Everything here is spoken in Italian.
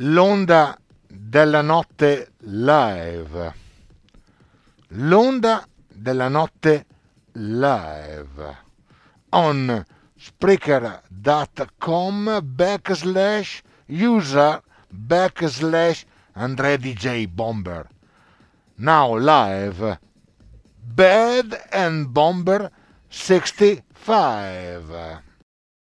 l'onda della notte live. L'onda della notte live on spreaker.com backslash user backslash Andre DJ Bomber. Now live Bad and Bomber 65.